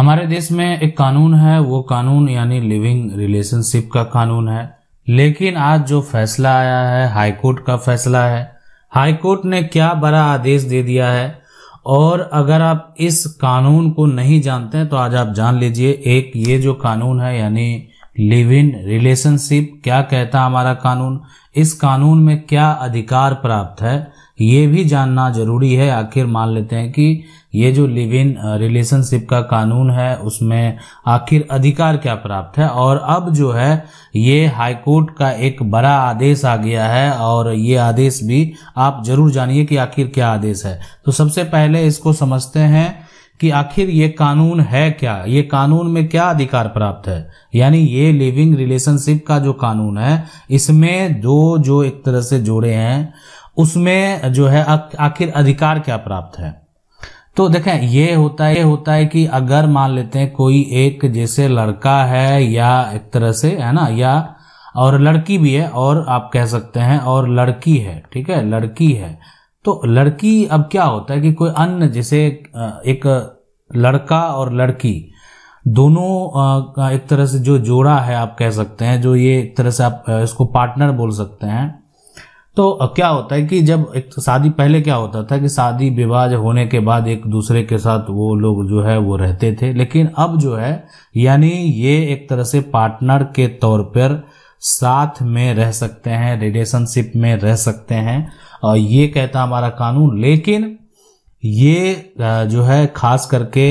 हमारे देश में एक कानून है वो कानून यानी लिविंग रिलेशनशिप का कानून है लेकिन आज जो फैसला आया है हाईकोर्ट का फैसला है हाईकोर्ट ने क्या बड़ा आदेश दे दिया है और अगर आप इस कानून को नहीं जानते हैं तो आज आप जान लीजिए एक ये जो कानून है यानी लिव इन रिलेशनशिप क्या कहता हमारा कानून इस कानून में क्या अधिकार प्राप्त है ये भी जानना जरूरी है आखिर मान लेते हैं कि ये जो लिव इन रिलेशनशिप का कानून है उसमें आखिर अधिकार क्या प्राप्त है और अब जो है ये हाईकोर्ट का एक बड़ा आदेश आ गया है और ये आदेश भी आप जरूर जानिए कि आखिर क्या आदेश है तो सबसे पहले इसको समझते हैं कि आखिर ये कानून है क्या ये कानून में क्या अधिकार प्राप्त है यानी ये लिविंग रिलेशनशिप का जो कानून है इसमें दो जो एक तरह से जोड़े हैं उसमें जो है आखिर अधिकार क्या प्राप्त है तो देखें ये होता है ये होता है कि अगर मान लेते हैं कोई एक जैसे लड़का है या एक तरह से है ना या और लड़की भी है और आप कह सकते हैं और लड़की है ठीक है लड़की है तो लड़की अब क्या होता है कि कोई अन्य जैसे एक लड़का और लड़की दोनों एक तरह से जो जोड़ा है आप कह सकते हैं जो ये एक तरह से आप इसको पार्टनर बोल सकते हैं तो क्या होता है कि जब एक तो शादी पहले क्या होता था कि शादी विवाह होने के बाद एक दूसरे के साथ वो लोग जो है वो रहते थे लेकिन अब जो है यानी ये एक तरह से पार्टनर के तौर पर साथ में रह सकते हैं रिलेशनशिप में रह सकते हैं और ये कहता हमारा कानून लेकिन ये जो है खास करके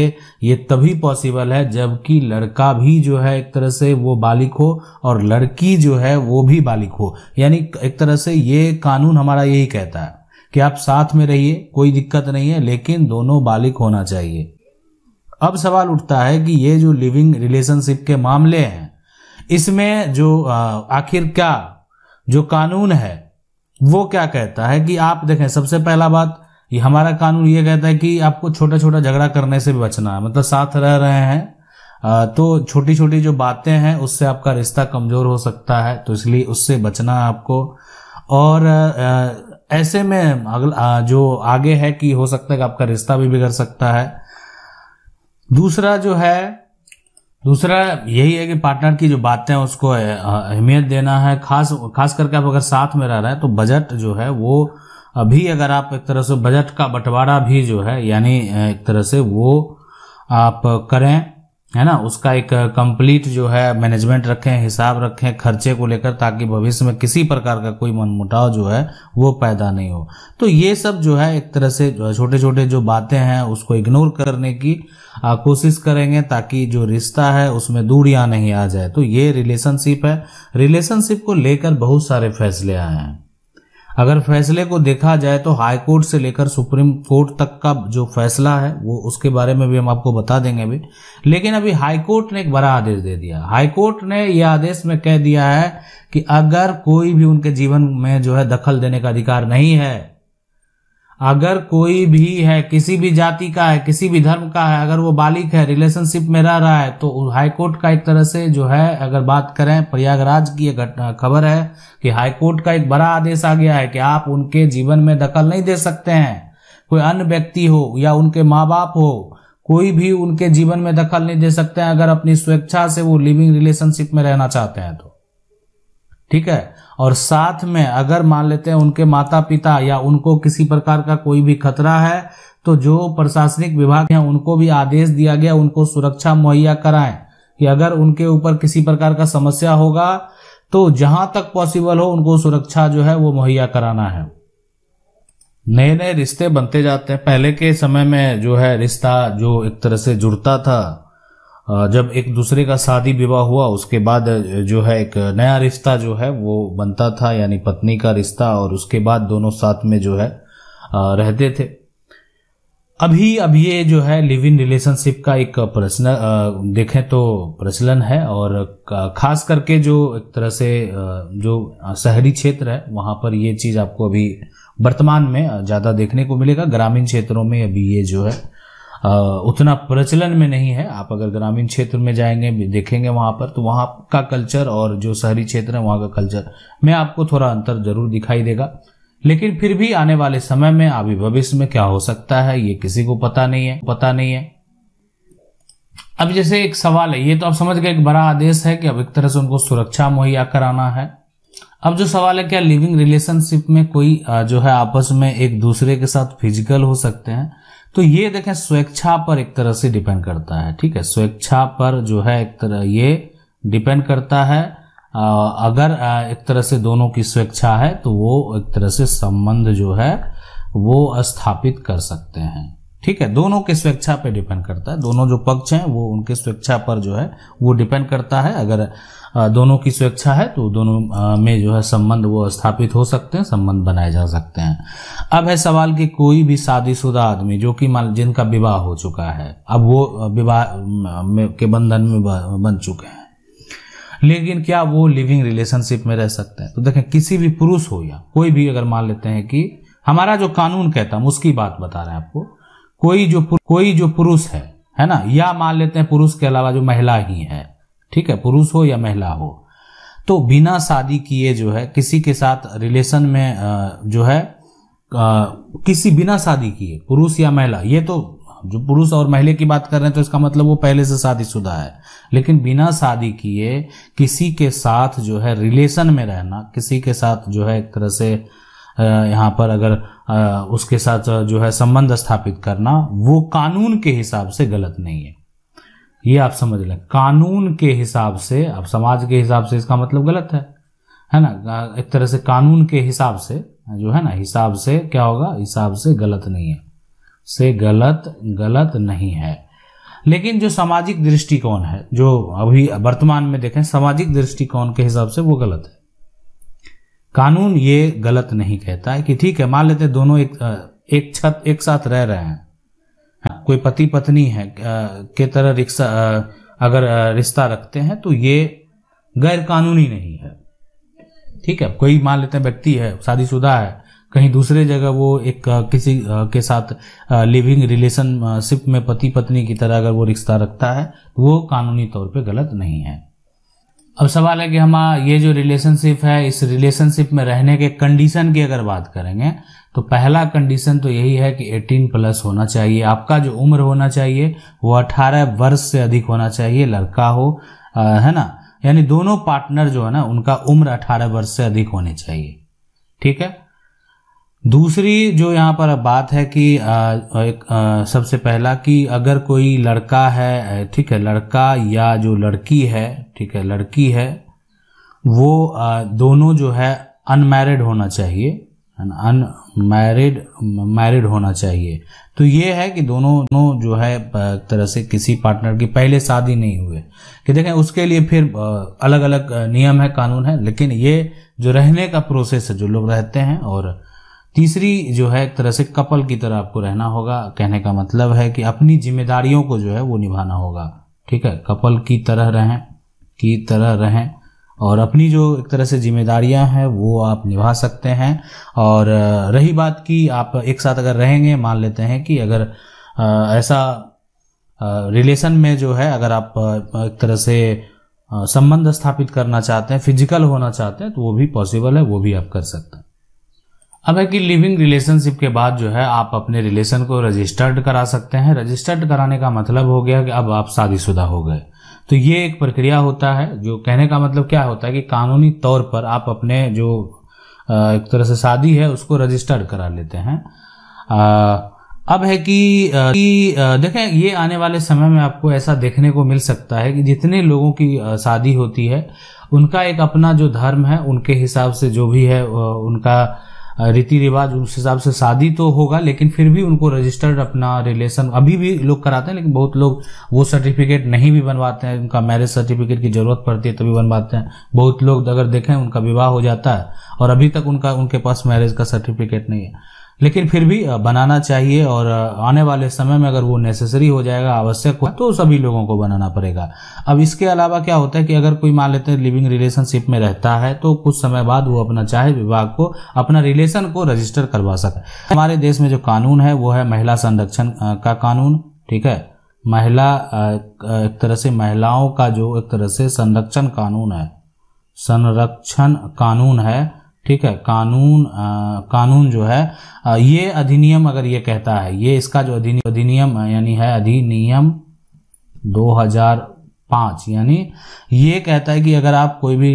ये तभी पॉसिबल है जबकि लड़का भी जो है एक तरह से वो बालिक हो और लड़की जो है वो भी बालिक हो यानी एक तरह से ये कानून हमारा यही कहता है कि आप साथ में रहिए कोई दिक्कत नहीं है लेकिन दोनों बालिक होना चाहिए अब सवाल उठता है कि ये जो लिविंग रिलेशनशिप के मामले हैं इसमें जो आखिर क्या जो कानून है वो क्या कहता है कि आप देखें सबसे पहला बात ये हमारा कानून ये कहता है कि आपको छोटा छोटा झगड़ा करने से भी बचना है मतलब साथ रह रहे हैं तो छोटी छोटी जो बातें हैं उससे आपका रिश्ता कमजोर हो सकता है तो इसलिए उससे बचना है आपको और ऐसे में अगला जो आगे है कि हो सकता है कि आपका रिश्ता भी बिगड़ सकता है दूसरा जो है दूसरा यही है कि पार्टनर की जो बातें हैं उसको अहमियत देना है खास खास करके आप अगर साथ में रह रहे हैं तो बजट जो है वो अभी अगर आप एक तरह से बजट का बंटवारा भी जो है यानी एक तरह से वो आप करें है ना उसका एक कंप्लीट जो है मैनेजमेंट रखें हिसाब रखें खर्चे को लेकर ताकि भविष्य में किसी प्रकार का कोई मनमुटाव जो है वो पैदा नहीं हो तो ये सब जो है एक तरह से छोटे छोटे जो बातें हैं उसको इग्नोर करने की कोशिश करेंगे ताकि जो रिश्ता है उसमें दूरियां नहीं आ जाए तो ये रिलेशनशिप है रिलेशनशिप को लेकर बहुत सारे फैसले आए हैं अगर फैसले को देखा जाए तो हाई कोर्ट से लेकर सुप्रीम कोर्ट तक का जो फैसला है वो उसके बारे में भी हम आपको बता देंगे भी लेकिन अभी हाई कोर्ट ने एक बड़ा आदेश दे दिया हाई कोर्ट ने यह आदेश में कह दिया है कि अगर कोई भी उनके जीवन में जो है दखल देने का अधिकार नहीं है अगर कोई भी है किसी भी जाति का है किसी भी धर्म का है अगर वो बालिक है रिलेशनशिप में रह रहा है तो हाईकोर्ट का एक तरह से जो है अगर बात करें प्रयागराज की एक खबर है कि हाईकोर्ट का एक बड़ा आदेश आ गया है कि आप उनके जीवन में दखल नहीं दे सकते हैं कोई अन्य व्यक्ति हो या उनके माँ बाप हो कोई भी उनके जीवन में दखल नहीं दे सकते हैं अगर अपनी स्वेच्छा से वो लिविंग रिलेशनशिप में रहना चाहते हैं तो ठीक है और साथ में अगर मान लेते हैं उनके माता पिता या उनको किसी प्रकार का कोई भी खतरा है तो जो प्रशासनिक विभाग है उनको भी आदेश दिया गया उनको सुरक्षा मुहैया कराएं कि अगर उनके ऊपर किसी प्रकार का समस्या होगा तो जहां तक पॉसिबल हो उनको सुरक्षा जो है वो मुहैया कराना है नए नए रिश्ते बनते जाते हैं पहले के समय में जो है रिश्ता जो एक तरह से जुड़ता था जब एक दूसरे का शादी विवाह हुआ उसके बाद जो है एक नया रिश्ता जो है वो बनता था यानी पत्नी का रिश्ता और उसके बाद दोनों साथ में जो है रहते थे अभी अब ये जो है लिव इन रिलेशनशिप का एक प्रश्न देखें तो प्रचलन है और खास करके जो एक तरह से जो शहरी क्षेत्र है वहाँ पर ये चीज़ आपको अभी वर्तमान में ज़्यादा देखने को मिलेगा ग्रामीण क्षेत्रों में अभी ये जो है उतना प्रचलन में नहीं है आप अगर ग्रामीण क्षेत्र में जाएंगे देखेंगे वहां पर तो वहां का कल्चर और जो शहरी क्षेत्र है वहां का कल्चर में आपको थोड़ा अंतर जरूर दिखाई देगा लेकिन फिर भी आने वाले समय में अभी भविष्य में क्या हो सकता है ये किसी को पता नहीं है पता नहीं है अब जैसे एक सवाल है ये तो आप समझ गए एक बड़ा आदेश है कि अब एक तरह से उनको सुरक्षा मुहैया कराना है अब जो सवाल है क्या लिविंग रिलेशनशिप में कोई जो है आपस में एक दूसरे के साथ फिजिकल हो सकते हैं तो ये देखें स्वेच्छा पर एक तरह से डिपेंड करता है ठीक है स्वेच्छा पर जो है एक तरह ये डिपेंड करता है अगर एक तरह से दोनों की स्वेच्छा है तो वो एक तरह से संबंध जो है वो स्थापित कर सकते हैं ठीक है दोनों के स्वेच्छा पे डिपेंड करता है दोनों जो पक्ष हैं वो उनके स्वेच्छा पर जो है वो डिपेंड करता है अगर दोनों की स्वेच्छा है तो दोनों में जो है संबंध वो स्थापित हो सकते हैं संबंध बनाए जा सकते हैं अब है सवाल कि कोई भी शादीशुदा आदमी जो कि मान जिनका विवाह हो चुका है अब वो विवाह के बंधन में बन चुके हैं लेकिन क्या वो लिविंग रिलेशनशिप में रह सकते हैं तो देखें किसी भी पुरुष हो या कोई भी अगर मान लेते हैं कि हमारा जो कानून कहता हम उसकी बात बता रहे हैं आपको कोई जो कोई जो पुरुष है है ना या मान लेते हैं पुरुष के अलावा जो महिला ही है ठीक है पुरुष हो या महिला हो तो बिना शादी किए जो है किसी के साथ रिलेशन में जो है किसी बिना शादी किए पुरुष या महिला ये तो जो पुरुष और महिला की बात कर रहे हैं तो इसका मतलब वो पहले से शादीशुदा है लेकिन बिना शादी किए किसी के साथ जो है रिलेशन में रहना किसी के साथ जो है एक तरह से यहाँ पर अगर उसके साथ जो है संबंध स्थापित करना वो कानून के हिसाब से गलत नहीं है ये आप समझ लें कानून के हिसाब से अब समाज के हिसाब से इसका मतलब गलत है है ना एक तरह से कानून के हिसाब से जो है ना हिसाब से क्या होगा हिसाब से गलत नहीं है से गलत गलत नहीं है लेकिन जो सामाजिक दृष्टिकोण है जो अभी वर्तमान में देखें सामाजिक दृष्टिकोण के हिसाब से वो गलत है कानून ये गलत नहीं कहता है कि ठीक है मान लेते दोनों एक एक छत एक साथ रह रहे हैं हाँ, कोई पति पत्नी है के तरह रिक्शा अगर रिश्ता रखते हैं तो ये गैर कानूनी नहीं है ठीक है कोई मान लेते हैं व्यक्ति है शादीशुदा है कहीं दूसरे जगह वो एक किसी के साथ लिविंग रिलेशनशिप में पति पत्नी की तरह अगर वो रिश्ता रखता है तो वो कानूनी तौर पे गलत नहीं है अब सवाल है कि हम ये जो रिलेशनशिप है इस रिलेशनशिप में रहने के कंडीशन की अगर बात करेंगे तो पहला कंडीशन तो यही है कि 18 प्लस होना चाहिए आपका जो उम्र होना चाहिए वो 18 वर्ष से अधिक होना चाहिए लड़का हो आ, है ना यानी दोनों पार्टनर जो है ना उनका उम्र 18 वर्ष से अधिक होनी चाहिए ठीक है दूसरी जो यहाँ पर बात है कि आ, एक आ, सबसे पहला कि अगर कोई लड़का है ठीक है लड़का या जो लड़की है ठीक है लड़की है वो आ, दोनों जो है अनमैरिड होना चाहिए अनमैरिड मैरिड होना चाहिए तो ये है कि दोनों दोनों जो है तरह से किसी पार्टनर की पहले शादी नहीं हुए कि देखें उसके लिए फिर अलग अलग नियम है कानून है लेकिन ये जो रहने का प्रोसेस है जो लोग रहते हैं और तीसरी जो है एक तरह से कपल की तरह आपको रहना होगा कहने का मतलब है कि अपनी जिम्मेदारियों को जो है वो निभाना होगा ठीक है कपल की तरह रहें की तरह रहें और अपनी जो एक तरह से जिम्मेदारियां हैं वो आप निभा सकते हैं और रही बात की आप एक साथ अगर रहेंगे मान लेते हैं कि अगर ऐसा रिलेशन में जो है अगर आप एक तरह से संबंध स्थापित करना चाहते हैं फिजिकल होना चाहते हैं तो वो भी पॉसिबल है वो भी आप कर सकते हैं अब है कि लिविंग रिलेशनशिप के बाद जो है आप अपने रिलेशन को रजिस्टर्ड करा सकते हैं रजिस्टर्ड कराने का मतलब हो गया कि अब आप शादीशुदा हो गए तो ये एक प्रक्रिया होता है जो कहने का मतलब क्या होता है कि कानूनी तौर पर आप अपने जो एक तरह से शादी है उसको रजिस्टर्ड करा लेते हैं अब है कि, कि देखें ये आने वाले समय में आपको ऐसा देखने को मिल सकता है कि जितने लोगों की शादी होती है उनका एक अपना जो धर्म है उनके हिसाब से जो भी है उनका रीति रिवाज उस हिसाब से शादी तो होगा लेकिन फिर भी उनको रजिस्टर्ड अपना रिलेशन अभी भी लोग कराते हैं लेकिन बहुत लोग वो सर्टिफिकेट नहीं भी बनवाते हैं उनका मैरिज सर्टिफिकेट की ज़रूरत पड़ती है तभी बनवाते हैं बहुत लोग अगर देखें उनका विवाह हो जाता है और अभी तक उनका उनके पास मैरिज का सर्टिफिकेट नहीं है लेकिन फिर भी बनाना चाहिए और आने वाले समय में अगर वो नेसेसरी हो जाएगा आवश्यक हो तो सभी लोगों को बनाना पड़ेगा अब इसके अलावा क्या होता है कि अगर कोई मान लेते हैं लिविंग रिलेशनशिप में रहता है तो कुछ समय बाद वो अपना चाहे विभाग को अपना रिलेशन को रजिस्टर करवा सके हमारे देश में जो कानून है वो है महिला संरक्षण का कानून ठीक है महिला एक तरह से महिलाओं का जो एक तरह से संरक्षण कानून है संरक्षण कानून है ठीक है कानून आ, कानून जो है आ, ये अधिनियम अगर ये कहता है ये इसका जो अधिनियम अधिनियम यानी है अधिनियम पाँच यानी ये कहता है कि अगर आप कोई भी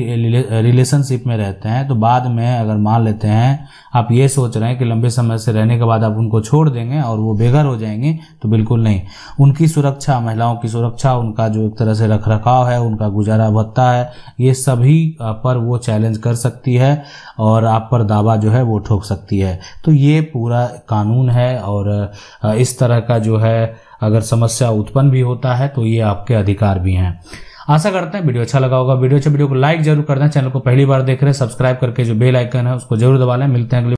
रिलेशनशिप में रहते हैं तो बाद में अगर मान लेते हैं आप ये सोच रहे हैं कि लंबे समय से रहने के बाद आप उनको छोड़ देंगे और वो बेघर हो जाएंगे तो बिल्कुल नहीं उनकी सुरक्षा महिलाओं की सुरक्षा उनका जो एक तरह से रख रखाव है उनका गुजारा भत्ता है ये सभी पर वो चैलेंज कर सकती है और आप पर दावा जो है वो ठोक सकती है तो ये पूरा कानून है और इस तरह का जो है अगर समस्या उत्पन्न भी होता है तो ये आपके अधिकार भी हैं आशा करते हैं वीडियो अच्छा लगा होगा वीडियो अच्छा वीडियो को तो लाइक जरूर कर दें चैनल को पहली बार देख रहे हैं सब्सक्राइब करके जो बेल आइकन है उसको जरूर दबा लें मिलते हैं अगले